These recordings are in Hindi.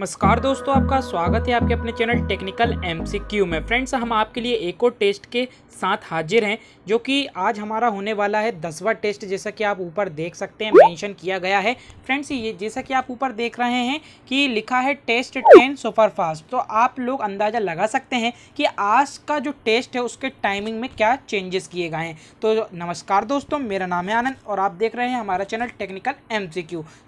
नमस्कार दोस्तों आपका स्वागत है आपके अपने चैनल टेक्निकल एमसीक्यू में फ्रेंड्स हम आपके लिए एक और टेस्ट के साथ हाजिर हैं जो कि आज हमारा होने वाला है दसवा टेस्ट जैसा कि आप ऊपर देख सकते हैं मेंशन किया गया है फ्रेंड्स ये जैसा कि आप ऊपर देख रहे हैं कि लिखा है टेस्ट टेन सुपरफास्ट तो आप लोग अंदाज़ा लगा सकते हैं कि आज का जो टेस्ट है उसके टाइमिंग में क्या चेंजेस किए गए हैं तो नमस्कार दोस्तों मेरा नाम है आनंद और आप देख रहे हैं हमारा चैनल टेक्निकल एम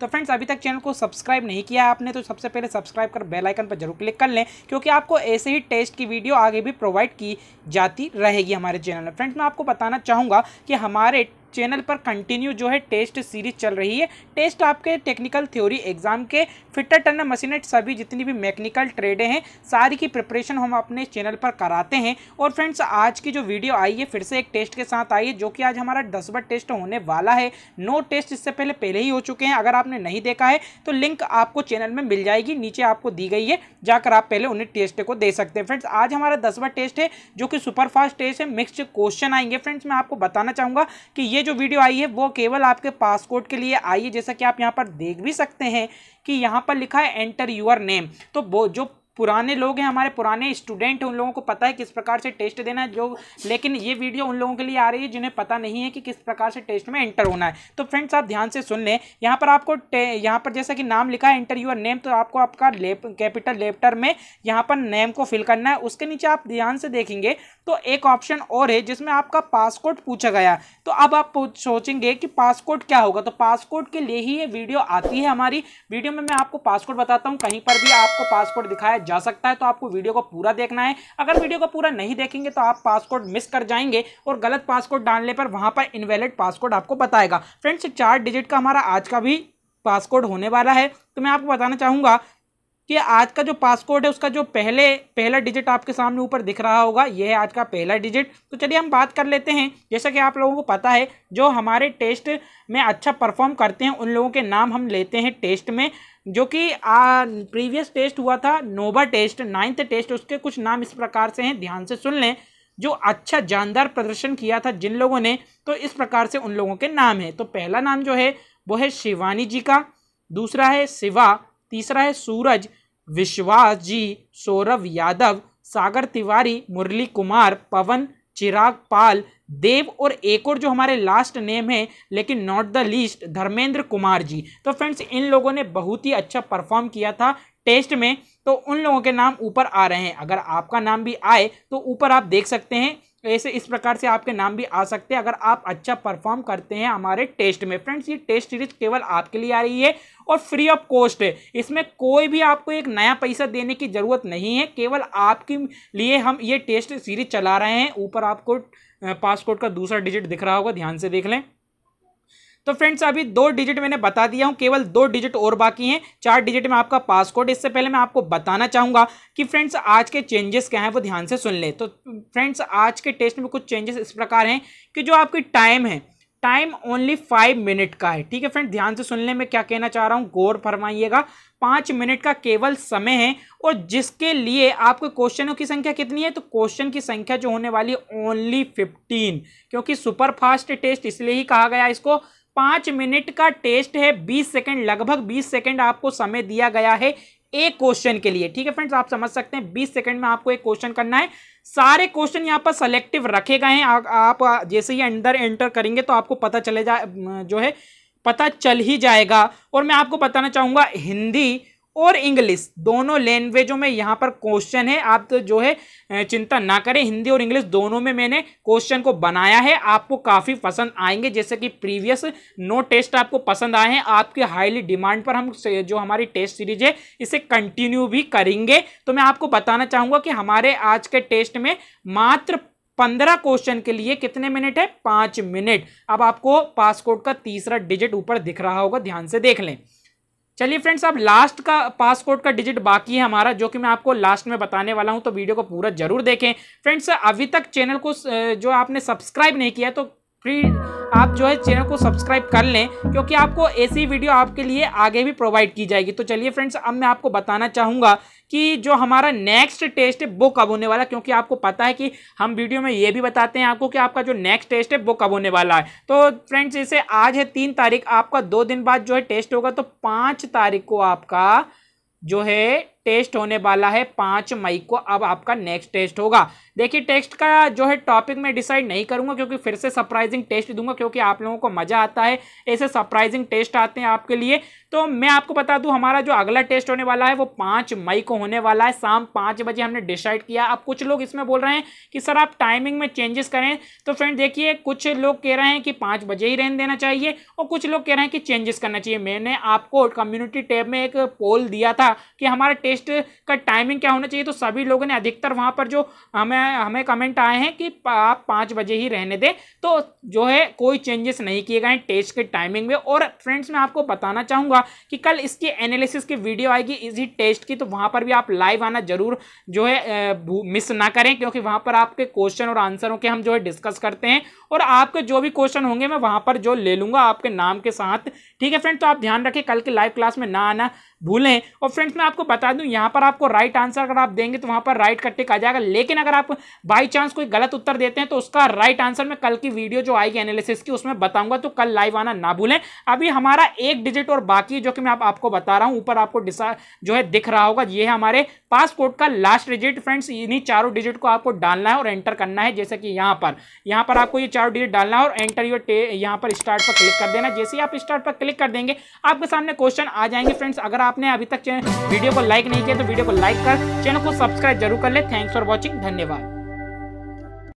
तो फ्रेंड्स अभी तक चैनल को सब्सक्राइब नहीं किया आपने तो सबसे पहले सब्सक्राइब कर बेलाइकन पर जरूर क्लिक कर लें क्योंकि आपको ऐसे ही टेस्ट की वीडियो आगे भी प्रोवाइड की जाती रहेगी हमारे चैनल में फ्रेंड्स मैं आपको बताना चाहूंगा कि हमारे चैनल पर कंटिन्यू जो है टेस्ट सीरीज चल रही है टेस्ट आपके टेक्निकल थ्योरी एग्जाम के फिटर टर्नर मशीनेट सभी जितनी भी मैकेनिकल ट्रेडें हैं सारी की प्रिपरेशन हम अपने चैनल पर कराते हैं और फ्रेंड्स आज की जो वीडियो आई है फिर से एक टेस्ट के साथ आई है जो कि आज हमारा दसवा टेस्ट होने वाला है नो टेस्ट इससे पहले पहले ही हो चुके हैं अगर आपने नहीं देखा है तो लिंक आपको चैनल में मिल जाएगी नीचे आपको दी गई है जाकर आप पहले उन्हें टेस्ट को दे सकते हैं फ्रेंड्स आज हमारा दसवा टेस्ट है जो कि सुपरफास्ट टेस्ट है मिक्सड क्वेश्चन आएंगे फ्रेंड्स मैं आपको बताना चाहूँगा कि ये जो वीडियो आई है वो केवल आपके पासपोर्ट के लिए आई है जैसा कि आप यहाँ पर देख भी सकते हैं कि यहाँ पर लिखा है एंटर यूर नेम तो जो पुराने लोग हैं हमारे पुराने स्टूडेंट हैं उन लोगों को पता है किस प्रकार से टेस्ट देना है जो लेकिन ये वीडियो उन लोगों के लिए आ रही है जिन्हें पता नहीं है कि किस प्रकार से टेस्ट में एंटर होना है तो फ्रेंड्स आप ध्यान से सुन लें यहाँ पर आपको यहाँ पर जैसा कि नाम लिखा है एंटर यूर नेम तो आपको आपका लेप कैपिटल लेफ्टर में यहाँ पर नेम को फिल करना है उसके नीचे आप ध्यान से देखेंगे तो एक ऑप्शन और है जिसमें आपका पासकोड पूछा गया तो अब आप सोचेंगे कि पासकोड क्या होगा तो पासकोड के लिए ही ये वीडियो आती है हमारी वीडियो में मैं आपको पासकोड बताता हूँ कहीं पर भी आपको पासकोड दिखाया तक जा सकता है तो आपको वीडियो को पूरा देखना है अगर वीडियो को पूरा नहीं देखेंगे तो आप पासकोड मिस कर जाएंगे और गलत पासकोड डालने पर वहाँ पर इनवैलिड पासकोड आपको बताएगा फ्रेंड्स चार डिजिट का हमारा आज का भी पासकोड होने वाला है तो मैं आपको बताना चाहूँगा कि आज का जो पासकोड है उसका जो पहले पहला डिजिट आपके सामने ऊपर दिख रहा होगा यह है आज का पहला डिजिट तो चलिए हम बात कर लेते हैं जैसा कि आप लोगों को पता है जो हमारे टेस्ट में अच्छा परफॉर्म करते हैं उन लोगों के नाम हम लेते हैं टेस्ट में जो कि प्रीवियस टेस्ट हुआ था नोवा टेस्ट नाइन्थ टेस्ट उसके कुछ नाम इस प्रकार से हैं ध्यान से सुन लें जो अच्छा जानदार प्रदर्शन किया था जिन लोगों ने तो इस प्रकार से उन लोगों के नाम है तो पहला नाम जो है वो है शिवानी जी का दूसरा है शिवा तीसरा है सूरज विश्वास जी सौरभ यादव सागर तिवारी मुरली कुमार पवन चिराग पाल देव और एक और जो हमारे लास्ट नेम है लेकिन not the least Dharmendra Kumar ji तो फ्रेंड्स इन लोगों ने बहुत ही अच्छा परफॉर्म किया था टेस्ट में तो उन लोगों के नाम ऊपर आ रहे हैं अगर आपका नाम भी आए तो ऊपर आप देख सकते हैं ऐसे इस प्रकार से आपके नाम भी आ सकते हैं अगर आप अच्छा परफॉर्म करते हैं हमारे टेस्ट में फ्रेंड्स ये टेस्ट सीरीज केवल आपके लिए आ रही है और फ्री ऑफ कॉस्ट है इसमें कोई भी आपको एक नया पैसा देने की ज़रूरत नहीं है केवल आपके लिए हम ये टेस्ट सीरीज चला रहे हैं ऊपर आपको पासपोर्ट का दूसरा डिजिट दिख रहा होगा ध्यान से देख लें तो फ्रेंड्स अभी दो डिजिट मैंने बता दिया हूँ केवल दो डिजिट और बाकी हैं चार डिजिट में आपका पासकोड इससे पहले मैं आपको बताना चाहूँगा कि फ्रेंड्स आज के चेंजेस क्या हैं वो ध्यान से सुन लें तो फ्रेंड्स आज के टेस्ट में कुछ चेंजेस इस प्रकार हैं कि जो आपकी टाइम है टाइम ओनली फाइव मिनट का है ठीक है फ्रेंड ध्यान से सुन ले मैं क्या कहना चाह रहा हूँ गौर फरमाइएगा पाँच मिनट का केवल समय है और जिसके लिए आपके क्वेश्चनों की संख्या कितनी है तो क्वेश्चन की संख्या जो होने वाली है ओनली फिफ्टीन क्योंकि सुपर फास्ट टेस्ट इसलिए ही कहा गया इसको पाँच मिनट का टेस्ट है बीस सेकेंड लगभग बीस सेकेंड आपको समय दिया गया है एक क्वेश्चन के लिए ठीक है फ्रेंड्स आप समझ सकते हैं बीस सेकंड में आपको एक क्वेश्चन करना है सारे क्वेश्चन यहाँ पर सेलेक्टिव रखे गए हैं आप जैसे ही अंदर एंटर करेंगे तो आपको पता चले जा जो है पता चल ही जाएगा और मैं आपको बताना चाहूँगा हिंदी और इंग्लिश दोनों लैंग्वेजों में यहाँ पर क्वेश्चन है आप तो जो है चिंता ना करें हिंदी और इंग्लिश दोनों में मैंने क्वेश्चन को बनाया है आपको काफ़ी पसंद आएंगे जैसे कि प्रीवियस नो टेस्ट आपको पसंद आए हैं आपके हाईली डिमांड पर हम जो हमारी टेस्ट सीरीज है इसे कंटिन्यू भी करेंगे तो मैं आपको बताना चाहूँगा कि हमारे आज के टेस्ट में मात्र पंद्रह क्वेश्चन के लिए कितने मिनट है पाँच मिनट अब आपको पासकोड का तीसरा डिजिट ऊपर दिख रहा होगा ध्यान से देख लें चलिए फ्रेंड्स अब लास्ट का पासपोर्ट का डिजिट बाकी है हमारा जो कि मैं आपको लास्ट में बताने वाला हूं तो वीडियो को पूरा जरूर देखें फ्रेंड्स अभी तक चैनल को जो आपने सब्सक्राइब नहीं किया तो फ्री आप जो है चैनल को सब्सक्राइब कर लें क्योंकि आपको ऐसी वीडियो आपके लिए आगे भी प्रोवाइड की जाएगी तो चलिए फ्रेंड्स अब मैं आपको बताना चाहूँगा कि जो हमारा नेक्स्ट टेस्ट है वो कब होने वाला क्योंकि आपको पता है कि हम वीडियो में ये भी बताते हैं आपको कि आपका जो नेक्स्ट टेस्ट है वो कब होने वाला है तो फ्रेंड्स जैसे आज है तीन तारीख आपका दो दिन बाद जो है टेस्ट होगा तो पाँच तारीख को आपका जो है टेस्ट होने वाला है पाँच मई को अब आपका नेक्स्ट टेस्ट होगा देखिए टेस्ट का जो है टॉपिक मैं डिसाइड नहीं करूंगा क्योंकि फिर से सरप्राइजिंग टेस्ट दूंगा क्योंकि आप लोगों को मज़ा आता है ऐसे सरप्राइजिंग टेस्ट आते हैं आपके लिए तो मैं आपको बता दूं हमारा जो अगला टेस्ट होने वाला है वो पाँच मई को होने वाला है शाम पाँच बजे हमने डिसाइड किया अब कुछ लोग इसमें बोल रहे हैं कि सर आप टाइमिंग में चेंजेस करें तो फ्रेंड देखिए कुछ लोग कह रहे हैं कि पाँच बजे ही रहने देना चाहिए और कुछ लोग कह रहे हैं कि चेंजेस करना चाहिए मैंने आपको कम्युनिटी टैब में एक पोल दिया था कि हमारा टेस्ट का टाइमिंग क्या होना चाहिए तो सभी लोगों ने अधिकतर वहाँ पर जो हमें हमें कमेंट आए हैं कि आप पाँच बजे ही रहने दें तो जो है कोई चेंजेस नहीं किए गए टेस्ट के टाइमिंग में और फ्रेंड्स मैं आपको बताना चाहूँगा कि कल इसकी एनालिसिस की वीडियो आएगी इसी टेस्ट की तो वहाँ पर भी आप लाइव आना जरूर जो है मिस ना करें क्योंकि वहाँ पर आपके क्वेश्चन और आंसरों के हम जो है डिस्कस करते हैं और आपके जो भी क्वेश्चन होंगे मैं वहाँ पर जो ले लूँगा आपके नाम के साथ ठीक है फ्रेंड्स तो आप ध्यान रखें कल के लाइव क्लास में ना आना भूलें और फ्रेंड्स मैं आपको बता दूँ दूं यहां पर आपको राइट आंसर अगर आप देंगे तो वहां पर राइट कट्टे कट आ जाएगा लेकिन अगर आप बाई चांस कोई गलत उत्तर देते हैं तो उसका राइट आंसर मैं कल की वीडियो जो आएगी एनालिसिस की उसमें बताऊंगा तो कल लाइव आना ना भूलें अभी हमारा एक डिजिट और बाकी जो कि मैं आप, आपको बता रहा हूं ऊपर आपको जो है दिख रहा होगा ये है हमारे पासपोर्ट का लास्ट डिजिट फ्रेंड्स इन्हीं चारों डिजिट को आपको डालना है और एंटर करना है जैसे कि यहां पर यहां पर आपको ये चारों डिजिट डालना है और एंटर योर यहां पर स्टार्ट पर क्लिक कर देना जैसे ही आप स्टार्ट पर क्लिक कर देंगे आपके सामने क्वेश्चन आ जाएंगे फ्रेंड्स अगर आपने अभी तक वीडियो को लाइक नहीं किया तो वीडियो को लाइक कर चैनल को सब्सक्राइब जरूर कर ले थैंक्स फॉर वॉचिंग धन्यवाद